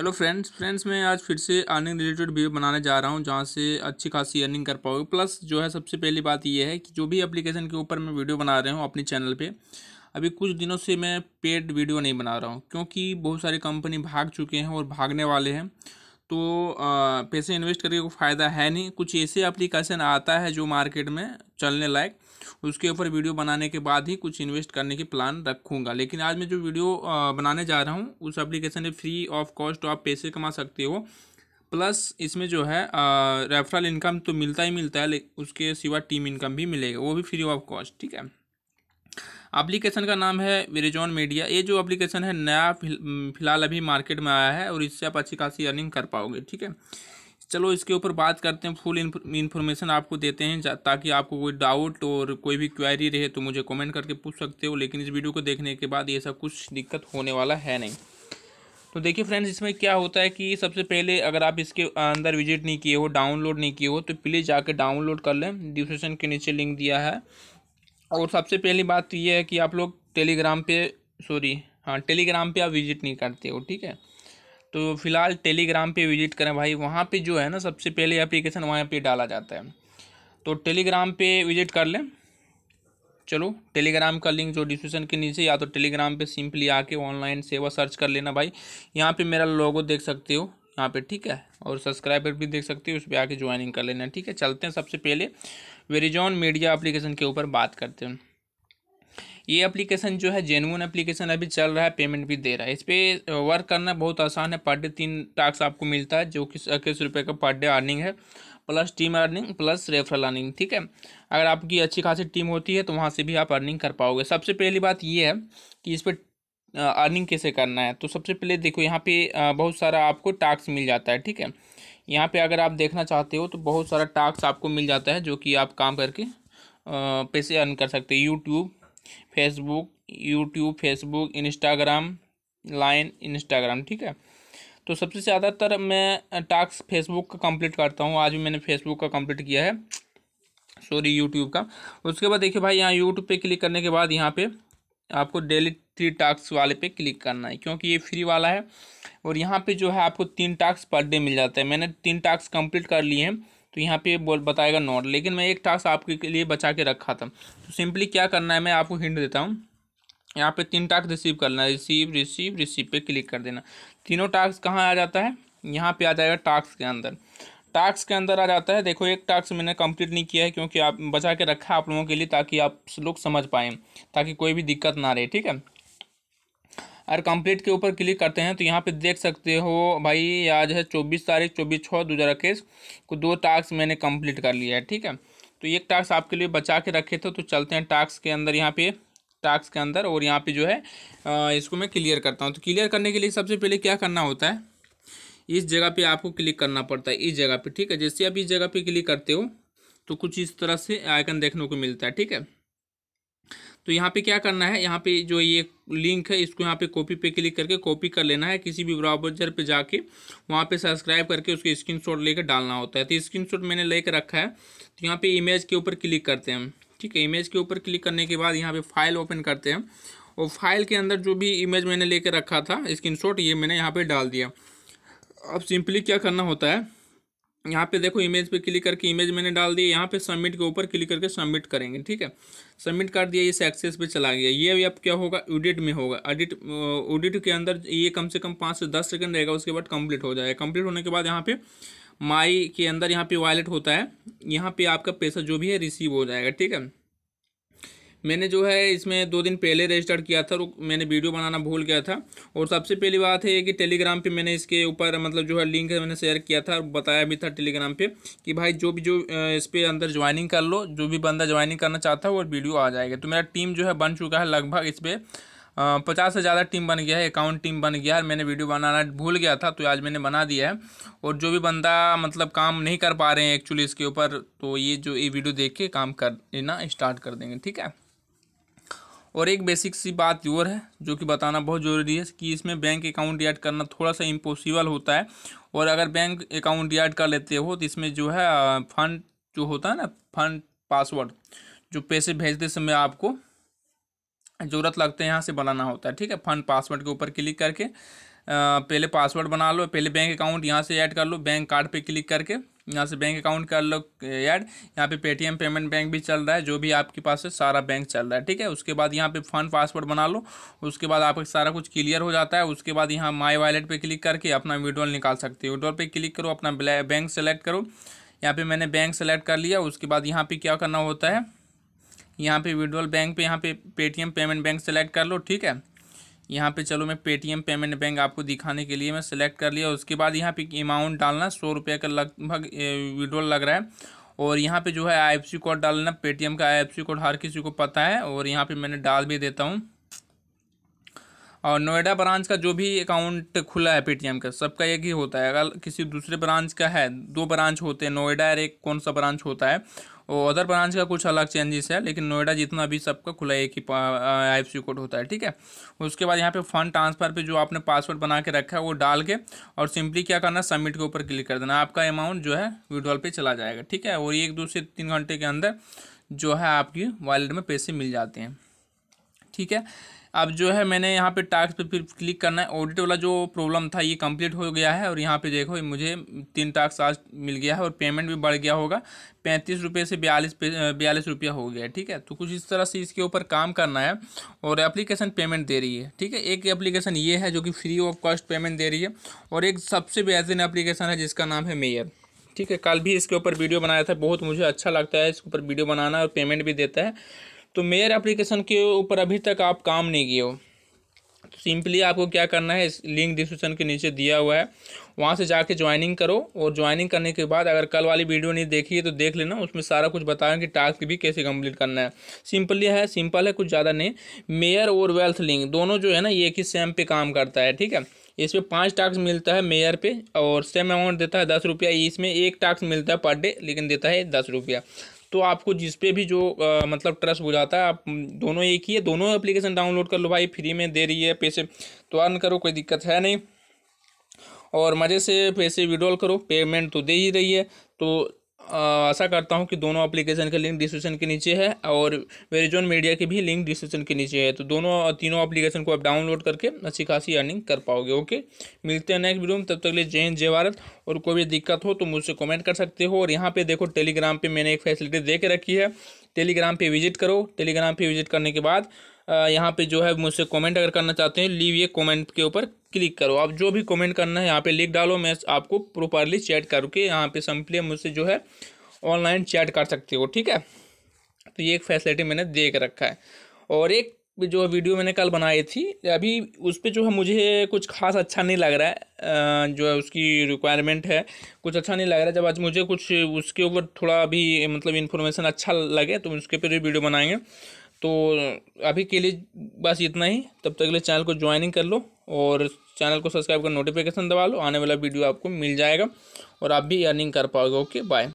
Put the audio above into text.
hello friends friends मैं आज फिर से अर्निंग रिलेटेड वीडियो बनाने जा रहा हूँ जहाँ से अच्छी खासी अर्निंग कर पाओगे प्लस जो है सबसे पहली बात ये है कि जो भी एप्लीकेशन के ऊपर मैं वीडियो बना रहा हूँ अपने चैनल पे अभी कुछ दिनों से मैं पेड वीडियो नहीं बना रहा हूँ क्योंकि बहुत सारी कंपनी भाग चुके हैं और भागने वाले हैं तो पैसे इन्वेस्ट करके कोई फ़ायदा है नहीं कुछ ऐसे एप्लीकेशन आता है जो मार्केट में चलने लायक उसके ऊपर वीडियो बनाने के बाद ही कुछ इन्वेस्ट करने की प्लान रखूँगा लेकिन आज मैं जो वीडियो बनाने जा रहा हूँ उस एप्लीकेशन में फ्री ऑफ कॉस्ट आप पैसे कमा सकते हो प्लस इसमें जो है रेफरल इनकम तो मिलता ही मिलता है लेकिन उसके सिवा टीम इनकम भी मिलेगा वो भी फ्री ऑफ कॉस्ट ठीक है एप्लीकेशन का नाम है वेरिजॉन मीडिया ये जो एप्लीकेशन है नया फिलहाल अभी मार्केट में आया है और इससे आप अच्छी खासी अर्निंग कर पाओगे ठीक है चलो इसके ऊपर बात करते हैं फुल इन्फॉर्मेशन आपको देते हैं ताकि आपको कोई डाउट और कोई भी क्वेरी रहे तो मुझे कमेंट करके पूछ सकते हो लेकिन इस वीडियो को देखने के बाद ये सब कुछ दिक्कत होने वाला है नहीं तो देखिए फ्रेंड्स इसमें क्या होता है कि सबसे पहले अगर आप इसके अंदर विजिट नहीं किए हो डाउनलोड नहीं किए हो तो प्लीज़ जाकर डाउनलोड कर लें डिस्क्रिप्शन के नीचे लिंक दिया है और सबसे पहली बात तो ये है कि आप लोग टेलीग्राम पे सॉरी हाँ टेलीग्राम पे आप विजिट नहीं करते हो ठीक है तो फिलहाल टेलीग्राम पे विजिट करें भाई वहाँ पे जो है ना सबसे पहले एप्लीकेशन वहाँ पे डाला जाता है तो टेलीग्राम पे विजिट कर लें चलो टेलीग्राम का लिंक जो डिस्क्रिप्शन के नीचे या तो टेलीग्राम पे सिंपली आके ऑनलाइन सेवा सर्च कर लेना भाई यहाँ पे मेरा लोगो देख सकते हो यहाँ पे ठीक है और सब्सक्राइबर भी देख सकते हो उस पर आके ज्वाइनिंग कर लेना ठीक है चलते हैं सबसे पहले वेरिजॉन मीडिया एप्लीकेशन के ऊपर बात करते हैं ये एप्लीकेशन जो है जेनुअन एप्लीकेशन अभी चल रहा है पेमेंट भी दे रहा है इस पर वर्क uh, करना बहुत आसान है पर डे तीन टास्क आपको मिलता है जो कि uh, इक्कीस रुपये का पर डे अर्निंग है plus team earning plus referral earning ठीक है अगर आपकी अच्छी खासी टीम होती है तो वहाँ से भी आप अर्निंग कर पाओगे सबसे पहली बात ये है कि इस पर अर्निंग कैसे करना है तो सबसे पहले देखो यहाँ पे बहुत सारा आपको टास्क मिल जाता है ठीक है यहाँ पे अगर आप देखना चाहते हो तो बहुत सारा टास्क आपको मिल जाता है जो कि आप काम करके पैसे अर्न कर सकते हैं YouTube Facebook YouTube Facebook Instagram line Instagram ठीक है तो सबसे ज़्यादातर मैं टास्क फेसबुक का कंप्लीट करता हूँ आज भी मैंने फेसबुक का कंप्लीट किया है सॉरी यूट्यूब का उसके बाद देखिए भाई यहाँ यूट्यूब पे क्लिक करने के बाद यहाँ पे आपको डेली थ्री टास्क वाले पे क्लिक करना है क्योंकि ये फ्री वाला है और यहाँ पे जो है आपको तीन टास्क पर डे मिल जाता है मैंने तीन टास्क कंप्लीट कर लिए हैं तो यहाँ पे बोल बताएगा नोट लेकिन मैं एक टास्क आपके लिए बचा के रखा था तो सिंपली क्या करना है मैं आपको हिंट देता हूँ यहाँ पे तीन टास्क रिसीव करना है रिसीव रिसीव रिसीव पे क्लिक कर देना तीनों टास्क कहाँ आ जाता है यहाँ पे आ जाएगा टास्क के अंदर टास्क के अंदर आ जाता है देखो एक टास्क मैंने कंप्लीट नहीं किया है क्योंकि आप बचा के रखा है आप लोगों के लिए ताकि आप लोग समझ पाएँ ताकि कोई भी दिक्कत ना रहे ठीक है और कंप्लीट के ऊपर क्लिक करते हैं तो यहाँ पे देख सकते हो भाई आज है चौबीस तारीख चौबीस छः दो हज़ार इक्कीस को दो टास्क मैंने कंप्लीट कर लिया है ठीक है तो एक टास्क आपके लिए बचा के रखे थे तो चलते हैं टास्क के अंदर यहाँ पे टास्क के अंदर और यहाँ पे जो है इसको मैं क्लियर करता हूँ तो क्लियर करने के लिए सबसे पहले क्या करना होता है इस जगह पर आपको क्लिक करना पड़ता है इस जगह पर ठीक है जैसे आप इस जगह पर क्लिक करते हो तो कुछ इस तरह से आइकन देखने को मिलता है ठीक है तो यहाँ पे क्या करना है यहाँ पे जो ये लिंक है इसको यहाँ पे कॉपी पे क्लिक करके कॉपी कर लेना है किसी भी ब्राउजर पे जाके वहाँ पे सब्सक्राइब करके उसके स्क्रीनशॉट लेकर डालना होता है तो स्क्रीनशॉट मैंने लेकर रखा है तो यहाँ पे इमेज के ऊपर क्लिक करते हैं ठीक है इमेज के ऊपर क्लिक करने के बाद यहाँ पर फाइल ओपन करते हैं और फाइल के अंदर जो भी इमेज मैंने कर रखा था शॉट ये मैंने यहाँ पर डाल दिया अब सिंपली क्या करना होता है यहाँ पे देखो इमेज पे क्लिक करके इमेज मैंने डाल दी यहाँ पे सबमिट के ऊपर क्लिक करके सबमिट करेंगे ठीक है सबमिट कर दिया ये सक्सेस पे चला गया ये भी अब क्या होगा एडिट में होगा एडिट एडिट के अंदर ये कम से कम पाँच से दस सेकंड रहेगा उसके बाद कंप्लीट हो जाएगा कंप्लीट होने के बाद यहाँ पे माई के अंदर यहाँ पे वॉलेट होता है यहाँ पर आपका पैसा जो भी है रिसीव हो जाएगा ठीक है मैंने जो है इसमें दो दिन पहले रजिस्टर किया था और मैंने वीडियो बनाना भूल गया था और सबसे पहली बात है कि टेलीग्राम पे मैंने इसके ऊपर मतलब जो है लिंक मैंने शेयर किया था और बताया भी था टेलीग्राम पे कि भाई जो भी जो इस पर अंदर ज्वाइनिंग कर लो जो भी बंदा ज्वाइनिंग करना चाहता है वो वीडियो आ जाएगा तो मेरा टीम जो है बन चुका है लगभग इस पर पचास से ज़्यादा टीम बन गया है अकाउंट टीम बन गया है मैंने वीडियो बनाना भूल गया था तो आज मैंने बना दिया है और जो भी बंदा मतलब काम नहीं कर पा रहे हैं एक्चुअली इसके ऊपर तो ये जो ये वीडियो देख के काम कर लेना स्टार्ट कर देंगे ठीक है और एक बेसिक सी बात और है जो कि बताना बहुत ज़रूरी है कि इसमें बैंक अकाउंट ऐड करना थोड़ा सा इम्पॉसिबल होता है और अगर बैंक अकाउंट ऐड कर लेते हो तो इसमें जो है फंड जो होता है ना फंड पासवर्ड जो पैसे भेजते समय आपको ज़रूरत लगते हैं यहाँ से बनाना होता है ठीक है फंड पासवर्ड के ऊपर क्लिक करके पहले पासवर्ड बना लो पहले बैंक अकाउंट यहाँ से ऐड कर लो बैंक कार्ड पे क्लिक करके यहाँ से बैंक अकाउंट कर लो ऐड यहाँ पे पेटीएम पेमेंट बैंक भी चल रहा है जो भी आपके पास है सारा बैंक चल रहा है ठीक है उसके बाद यहाँ पे फ़न पासवर्ड बना लो उसके बाद आपका सारा कुछ क्लियर हो जाता है उसके बाद यहाँ माई वॉलेट पर क्लिक करके अपना विड्रॉल निकाल सकते हो विड्रॉल पर क्लिक करो अपना बैंक सेलेक्ट करो यहाँ पर मैंने बैंक सेलेक्ट कर लिया उसके बाद यहाँ पर क्या करना होता है यहाँ पे विड्रॉल बैंक पे यहाँ पे पेटीएम पेमेंट बैंक सेलेक्ट कर लो ठीक है यहाँ पे चलो मैं पेटीएम पेमेंट बैंक आपको दिखाने के लिए मैं सिलेक्ट कर लिया उसके बाद यहाँ पे अमाउंट डालना सौ रुपये का लगभग विड्रॉल लग रहा है और यहाँ पे जो है आई कोड डालना पेटीएम का आई कोड हर किसी को पता है और यहाँ पे मैंने डाल भी देता हूँ और नोएडा ब्रांच का जो भी अकाउंट खुला है पेटीएम का सबका एक ही होता है अगर किसी दूसरे ब्रांच का है दो ब्रांच होते हैं नोएडा और एक कौन सा ब्रांच होता है और अदर ब्रांच का कुछ अलग चेंजेस है लेकिन नोएडा जितना भी सबका खुला एक ही आई कोड होता है ठीक है उसके बाद यहाँ पे फंड ट्रांसफर पे जो आपने पासवर्ड बना के रखा है वो डाल के और सिंपली क्या करना सबमिट के ऊपर क्लिक कर देना आपका अमाउंट जो है विड्रॉल पे चला जाएगा ठीक है और एक दो से तीन घंटे के अंदर जो है आपकी वॉलेट में पैसे मिल जाते हैं ठीक है अब जो है मैंने यहाँ पे टास्क पे फिर क्लिक करना है ऑडिट वाला जो प्रॉब्लम था ये कंप्लीट हो गया है और यहाँ पे देखो मुझे तीन टास्क आज मिल गया है और पेमेंट भी बढ़ गया होगा पैंतीस रुपये से बयालीस बयालीस रुपया हो गया ठीक है तो कुछ इस तरह से इसके ऊपर काम करना है और एप्लीकेशन पेमेंट दे रही है ठीक है एक एप्लीकेशन ये है जो कि फ्री ऑफ कॉस्ट पेमेंट दे रही है और एक सबसे बेहतरीन एप्लीकेशन है जिसका नाम है मेयर ठीक है कल भी इसके ऊपर वीडियो बनाया था बहुत मुझे अच्छा लगता है इसके ऊपर वीडियो बनाना और पेमेंट भी देता है तो मेयर एप्लीकेशन के ऊपर अभी तक आप काम नहीं किए हो तो सिंपली आपको क्या करना है इस लिंक डिस्क्रिप्शन के नीचे दिया हुआ है वहाँ से जाके ज्वाइनिंग करो और ज्वाइनिंग करने के बाद अगर कल वाली वीडियो नहीं देखी है तो देख लेना उसमें सारा कुछ बताया कि टास्क भी कैसे कंप्लीट करना है सिंपली है सिंपल है कुछ ज़्यादा नहीं मेयर और वेल्थ लिंक दोनों जो है ना एक ही सेम पे काम करता है ठीक है इसमें पाँच टास्क मिलता है मेयर पे और सेम अमाउंट देता है दस रुपया इसमें एक टास्क मिलता है पर डे लेकिन देता है दस रुपया तो आपको जिस पे भी जो आ, मतलब ट्रस्ट हो जाता है आप दोनों एक ही है दोनों एप्लीकेशन डाउनलोड कर लो भाई फ्री में दे रही है पैसे तो अर्न करो कोई दिक्कत है नहीं और मज़े से पैसे विड्रॉल करो पेमेंट तो दे ही रही है तो आशा करता हूँ कि दोनों एप्लीकेशन के लिंक डिस्क्रिप्शन के नीचे है और वेरिजोन मीडिया की भी लिंक डिस्क्रिप्शन के नीचे है तो दोनों तीनों एप्लीकेशन को आप डाउनलोड करके अच्छी खासी अर्निंग कर पाओगे ओके मिलते हैं नेक्स्ट वीडियो में तब तक लिए जय हिंद जय भारत और कोई भी दिक्कत हो तो मुझसे कॉमेंट कर सकते हो और यहाँ पर देखो टेलीग्राम पर मैंने एक फैसिलिटी दे के रखी है टेलीग्राम पर विजिट करो टेलीग्राम पर विजिट करने के बाद यहाँ पे जो है मुझसे कमेंट अगर करना चाहते हैं लीव ये कमेंट के ऊपर क्लिक करो आप जो भी कमेंट करना है यहाँ पे लिख डालो मैं आपको प्रॉपरली चैट करके यहाँ पे सिंपली मुझसे जो है ऑनलाइन चैट कर सकते हो ठीक है तो ये एक फैसिलिटी मैंने दे रखा है और एक जो वीडियो मैंने कल बनाई थी अभी उस पर जो है मुझे कुछ खास अच्छा नहीं लग रहा है जो है उसकी रिक्वायरमेंट है कुछ अच्छा नहीं लग रहा है जब आज मुझे कुछ उसके ऊपर थोड़ा भी मतलब इन्फॉर्मेशन अच्छा लगे तो उसके पर भी वीडियो बनाएंगे तो अभी के लिए बस इतना ही तब तक के लिए चैनल को ज्वाइनिंग कर लो और चैनल को सब्सक्राइब कर नोटिफिकेशन दबा लो आने वाला वीडियो आपको मिल जाएगा और आप भी अर्निंग कर पाओगे ओके बाय